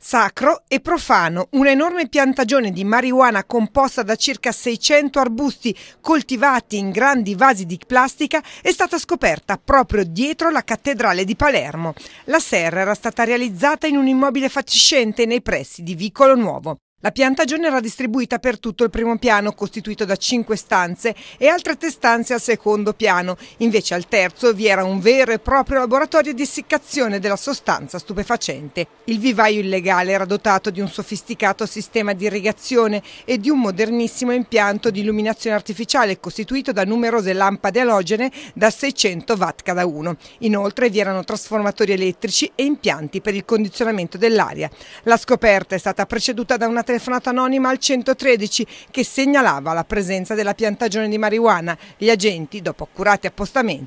Sacro e profano, un'enorme piantagione di marijuana composta da circa 600 arbusti coltivati in grandi vasi di plastica è stata scoperta proprio dietro la cattedrale di Palermo. La serra era stata realizzata in un immobile fatiscente nei pressi di Vicolo Nuovo. La piantagione era distribuita per tutto il primo piano, costituito da cinque stanze, e altre tre stanze al secondo piano. Invece al terzo vi era un vero e proprio laboratorio di essiccazione della sostanza stupefacente. Il vivaio illegale era dotato di un sofisticato sistema di irrigazione e di un modernissimo impianto di illuminazione artificiale, costituito da numerose lampade alogene da 600 watt cada uno. Inoltre vi erano trasformatori elettrici e impianti per il condizionamento dell'aria. La scoperta è stata preceduta da una telefonata anonima al 113 che segnalava la presenza della piantagione di marijuana. Gli agenti, dopo accurati appostamenti,